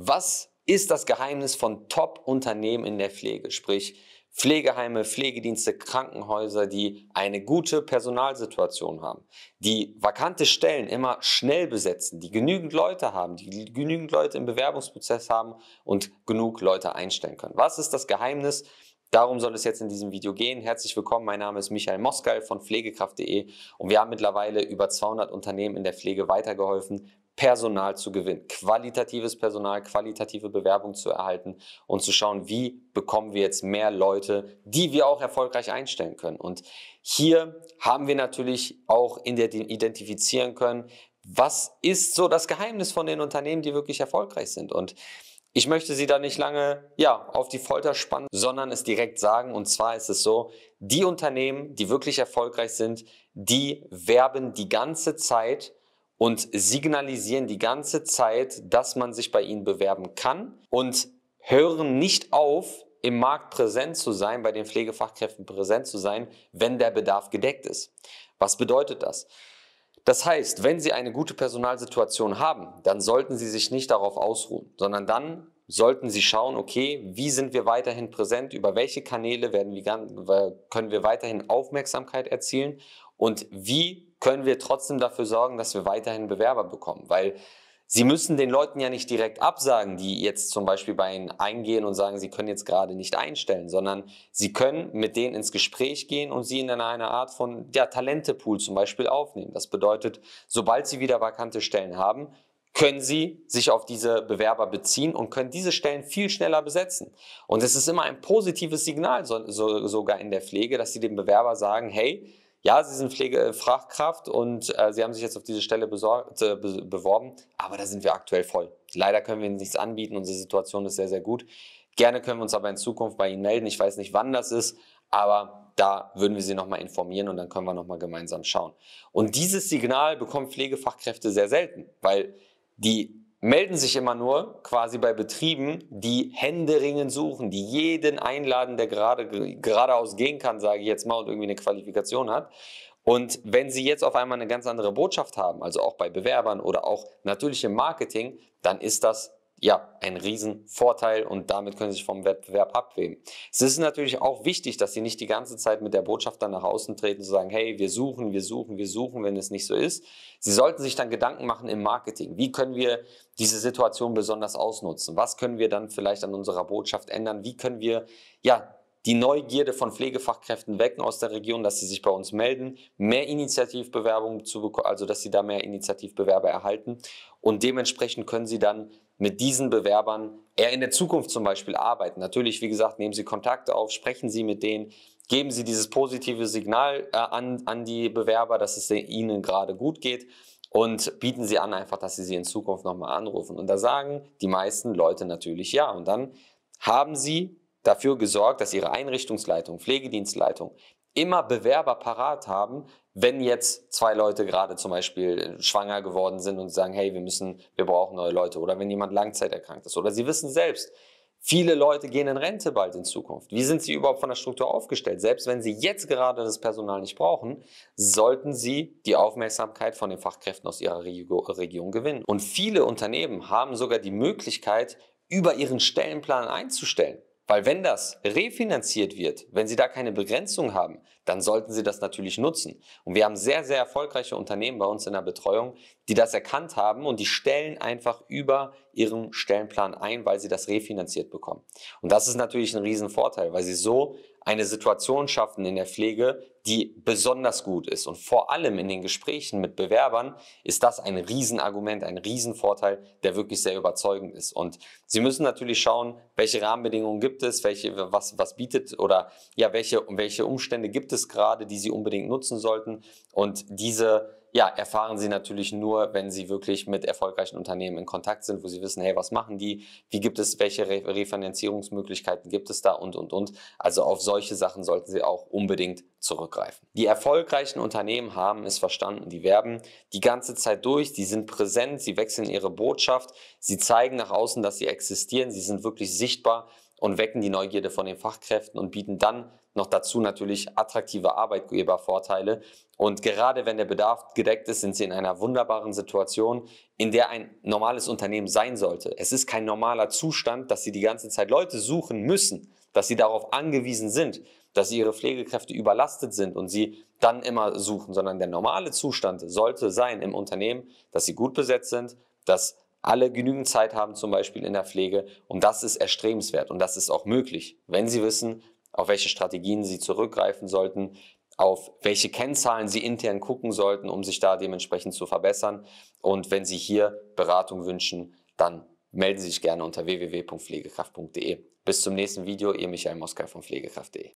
Was ist das Geheimnis von Top-Unternehmen in der Pflege? Sprich, Pflegeheime, Pflegedienste, Krankenhäuser, die eine gute Personalsituation haben, die vakante Stellen immer schnell besetzen, die genügend Leute haben, die genügend Leute im Bewerbungsprozess haben und genug Leute einstellen können. Was ist das Geheimnis? Darum soll es jetzt in diesem Video gehen. Herzlich willkommen, mein Name ist Michael Moskal von pflegekraft.de und wir haben mittlerweile über 200 Unternehmen in der Pflege weitergeholfen, Personal zu gewinnen, qualitatives Personal, qualitative Bewerbung zu erhalten und zu schauen, wie bekommen wir jetzt mehr Leute, die wir auch erfolgreich einstellen können. Und hier haben wir natürlich auch identifizieren können, was ist so das Geheimnis von den Unternehmen, die wirklich erfolgreich sind. Und ich möchte Sie da nicht lange ja, auf die Folter spannen, sondern es direkt sagen. Und zwar ist es so, die Unternehmen, die wirklich erfolgreich sind, die werben die ganze Zeit und signalisieren die ganze Zeit, dass man sich bei ihnen bewerben kann und hören nicht auf, im Markt präsent zu sein, bei den Pflegefachkräften präsent zu sein, wenn der Bedarf gedeckt ist. Was bedeutet das? Das heißt, wenn Sie eine gute Personalsituation haben, dann sollten Sie sich nicht darauf ausruhen, sondern dann sollten Sie schauen, okay, wie sind wir weiterhin präsent, über welche Kanäle werden wir, können wir weiterhin Aufmerksamkeit erzielen und wie können wir trotzdem dafür sorgen, dass wir weiterhin Bewerber bekommen, weil Sie müssen den Leuten ja nicht direkt absagen, die jetzt zum Beispiel bei Ihnen eingehen und sagen, Sie können jetzt gerade nicht einstellen, sondern Sie können mit denen ins Gespräch gehen und sie in eine Art von ja, Talentepool zum Beispiel aufnehmen. Das bedeutet, sobald Sie wieder vakante Stellen haben, können Sie sich auf diese Bewerber beziehen und können diese Stellen viel schneller besetzen. Und es ist immer ein positives Signal, so, so, sogar in der Pflege, dass Sie dem Bewerber sagen, hey, ja, sie sind Pflegefachkraft und äh, sie haben sich jetzt auf diese Stelle besorgt, äh, beworben, aber da sind wir aktuell voll. Leider können wir ihnen nichts anbieten, unsere Situation ist sehr, sehr gut. Gerne können wir uns aber in Zukunft bei Ihnen melden. Ich weiß nicht, wann das ist, aber da würden wir Sie nochmal informieren und dann können wir nochmal gemeinsam schauen. Und dieses Signal bekommen Pflegefachkräfte sehr selten, weil die melden sich immer nur quasi bei Betrieben, die Händeringen suchen, die jeden einladen, der gerade, geradeaus gehen kann, sage ich jetzt mal, und irgendwie eine Qualifikation hat. Und wenn Sie jetzt auf einmal eine ganz andere Botschaft haben, also auch bei Bewerbern oder auch natürlich im Marketing, dann ist das ja, ein Riesenvorteil und damit können sie sich vom Wettbewerb abwählen. Es ist natürlich auch wichtig, dass sie nicht die ganze Zeit mit der Botschaft dann nach außen treten zu sagen, hey, wir suchen, wir suchen, wir suchen, wenn es nicht so ist. Sie sollten sich dann Gedanken machen im Marketing. Wie können wir diese Situation besonders ausnutzen? Was können wir dann vielleicht an unserer Botschaft ändern? Wie können wir, ja, die Neugierde von Pflegefachkräften wecken aus der Region, dass sie sich bei uns melden, mehr Initiativbewerbungen zu bekommen, also dass sie da mehr Initiativbewerber erhalten und dementsprechend können sie dann mit diesen Bewerbern eher in der Zukunft zum Beispiel arbeiten. Natürlich, wie gesagt, nehmen Sie Kontakte auf, sprechen Sie mit denen, geben Sie dieses positive Signal äh, an, an die Bewerber, dass es ihnen gerade gut geht und bieten Sie an einfach, dass Sie sie in Zukunft nochmal anrufen. Und da sagen die meisten Leute natürlich ja. Und dann haben Sie dafür gesorgt, dass Ihre Einrichtungsleitung, Pflegedienstleitung, immer Bewerber parat haben, wenn jetzt zwei Leute gerade zum Beispiel äh, schwanger geworden sind und sagen, hey, wir müssen, wir brauchen neue Leute oder wenn jemand langzeiterkrankt ist oder sie wissen selbst, viele Leute gehen in Rente bald in Zukunft. Wie sind sie überhaupt von der Struktur aufgestellt? Selbst wenn sie jetzt gerade das Personal nicht brauchen, sollten sie die Aufmerksamkeit von den Fachkräften aus ihrer Region gewinnen. Und viele Unternehmen haben sogar die Möglichkeit, über ihren Stellenplan einzustellen. Weil wenn das refinanziert wird, wenn Sie da keine Begrenzung haben, dann sollten sie das natürlich nutzen. Und wir haben sehr, sehr erfolgreiche Unternehmen bei uns in der Betreuung, die das erkannt haben und die stellen einfach über ihren Stellenplan ein, weil sie das refinanziert bekommen. Und das ist natürlich ein Riesenvorteil, weil sie so eine Situation schaffen in der Pflege, die besonders gut ist. Und vor allem in den Gesprächen mit Bewerbern ist das ein Riesenargument, ein Riesenvorteil, der wirklich sehr überzeugend ist. Und Sie müssen natürlich schauen, welche Rahmenbedingungen gibt es, welche, was, was bietet oder ja, welche, welche Umstände gibt es es gerade, die Sie unbedingt nutzen sollten. Und diese ja, erfahren Sie natürlich nur, wenn Sie wirklich mit erfolgreichen Unternehmen in Kontakt sind, wo Sie wissen, hey, was machen die, wie gibt es, welche Refinanzierungsmöglichkeiten gibt es da und, und, und. Also auf solche Sachen sollten Sie auch unbedingt zurückgreifen. Die erfolgreichen Unternehmen haben es verstanden, die werben die ganze Zeit durch, die sind präsent, sie wechseln ihre Botschaft, sie zeigen nach außen, dass sie existieren, sie sind wirklich sichtbar und wecken die Neugierde von den Fachkräften und bieten dann noch dazu natürlich attraktive Arbeitgebervorteile. Und gerade wenn der Bedarf gedeckt ist, sind sie in einer wunderbaren Situation, in der ein normales Unternehmen sein sollte. Es ist kein normaler Zustand, dass sie die ganze Zeit Leute suchen müssen, dass sie darauf angewiesen sind, dass ihre Pflegekräfte überlastet sind und sie dann immer suchen, sondern der normale Zustand sollte sein im Unternehmen, dass sie gut besetzt sind, dass alle genügend Zeit haben, zum Beispiel in der Pflege. Und das ist erstrebenswert und das ist auch möglich, wenn Sie wissen, auf welche Strategien Sie zurückgreifen sollten, auf welche Kennzahlen Sie intern gucken sollten, um sich da dementsprechend zu verbessern. Und wenn Sie hier Beratung wünschen, dann melden Sie sich gerne unter www.pflegekraft.de. Bis zum nächsten Video, Ihr Michael Moskau von pflegekraft.de.